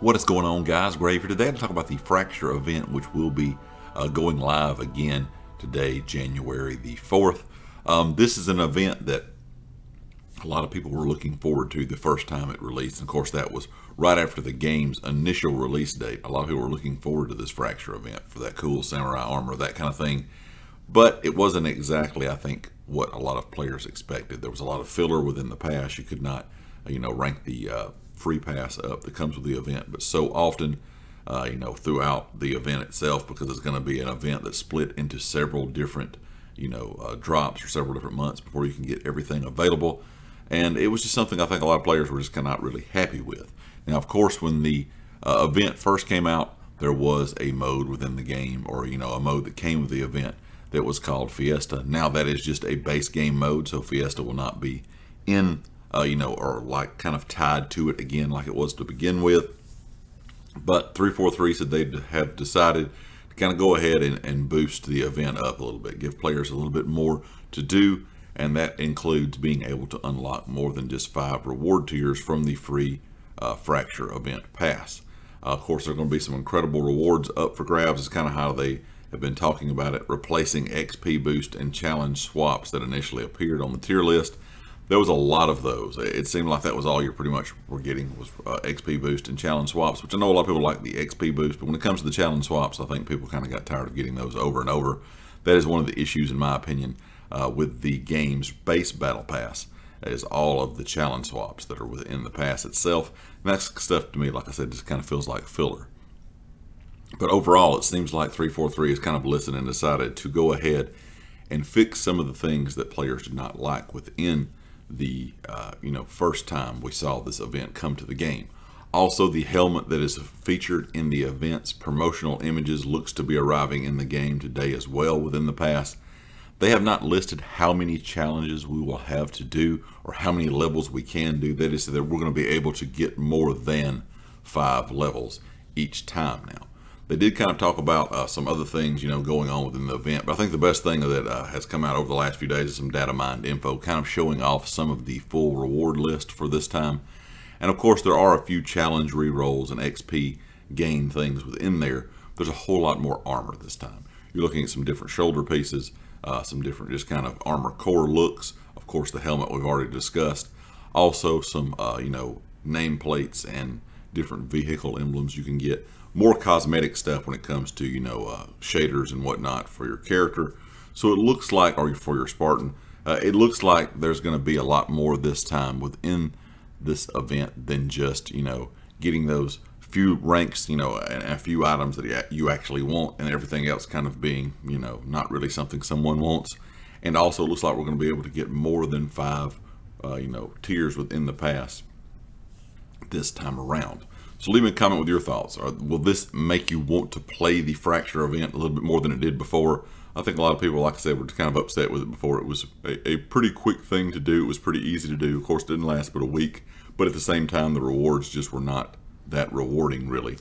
What is going on, guys? Grave here today to talk about the fracture event, which will be uh, going live again today, January the 4th. Um, this is an event that a lot of people were looking forward to the first time it released. And of course, that was right after the game's initial release date. A lot of people were looking forward to this fracture event for that cool samurai armor, that kind of thing. But it wasn't exactly, I think, what a lot of players expected. There was a lot of filler within the pass. You could not, you know, rank the uh, free pass up that comes with the event. But so often, uh, you know, throughout the event itself, because it's going to be an event that's split into several different, you know, uh, drops or several different months before you can get everything available. And it was just something I think a lot of players were just kind of not really happy with. Now, of course, when the uh, event first came out, there was a mode within the game or, you know, a mode that came with the event that was called Fiesta. Now that is just a base game mode, so Fiesta will not be in uh, you know, are like kind of tied to it again, like it was to begin with. But 343 said they have decided to kind of go ahead and, and boost the event up a little bit, give players a little bit more to do, and that includes being able to unlock more than just five reward tiers from the free uh, Fracture Event Pass. Uh, of course, there are going to be some incredible rewards up for grabs. It's kind of how they have been talking about it, replacing XP boost and challenge swaps that initially appeared on the tier list there was a lot of those. It seemed like that was all you pretty much were getting was uh, XP boost and challenge swaps, which I know a lot of people like the XP boost, but when it comes to the challenge swaps, I think people kind of got tired of getting those over and over. That is one of the issues, in my opinion, uh, with the game's base battle pass, is all of the challenge swaps that are within the pass itself. And that's stuff to me, like I said, just kind of feels like filler. But overall, it seems like 343 has kind of listened and decided to go ahead and fix some of the things that players did not like within the uh, you know first time we saw this event come to the game. Also, the helmet that is featured in the event's promotional images looks to be arriving in the game today as well within the pass. They have not listed how many challenges we will have to do or how many levels we can do. That is that we're going to be able to get more than five levels each time now. They did kind of talk about uh, some other things, you know, going on within the event. But I think the best thing that uh, has come out over the last few days is some data mined info, kind of showing off some of the full reward list for this time. And of course, there are a few challenge rerolls and XP gain things within there. There's a whole lot more armor this time. You're looking at some different shoulder pieces, uh, some different just kind of armor core looks. Of course, the helmet we've already discussed. Also, some uh, you know nameplates and different vehicle emblems you can get more cosmetic stuff when it comes to, you know, uh, shaders and whatnot for your character. So it looks like, or for your Spartan, uh, it looks like there's going to be a lot more this time within this event than just, you know, getting those few ranks, you know, and a few items that you actually want and everything else kind of being, you know, not really something someone wants. And also it looks like we're going to be able to get more than five, uh, you know, tiers within the pass this time around. So leave me a comment with your thoughts. will this make you want to play the Fracture event a little bit more than it did before? I think a lot of people, like I said, were kind of upset with it before. It was a, a pretty quick thing to do. It was pretty easy to do. Of course, didn't last but a week. But at the same time, the rewards just were not that rewarding, really.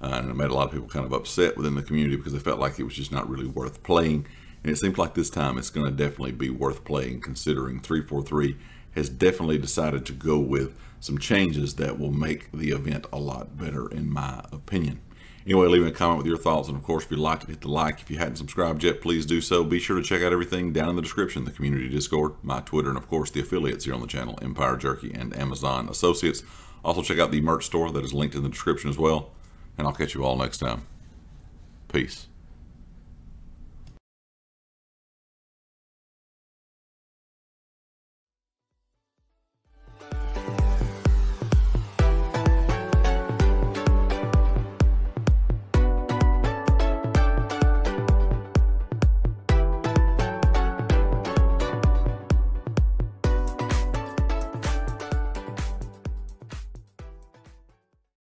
Uh, and it made a lot of people kind of upset within the community because they felt like it was just not really worth playing. And it seems like this time it's going to definitely be worth playing considering 343 has definitely decided to go with some changes that will make the event a lot better in my opinion. Anyway, leave me a comment with your thoughts. And of course, if you liked it, hit the like. If you hadn't subscribed yet, please do so. Be sure to check out everything down in the description, the community Discord, my Twitter, and of course, the affiliates here on the channel, Empire Jerky and Amazon Associates. Also, check out the merch store that is linked in the description as well. And I'll catch you all next time. Peace.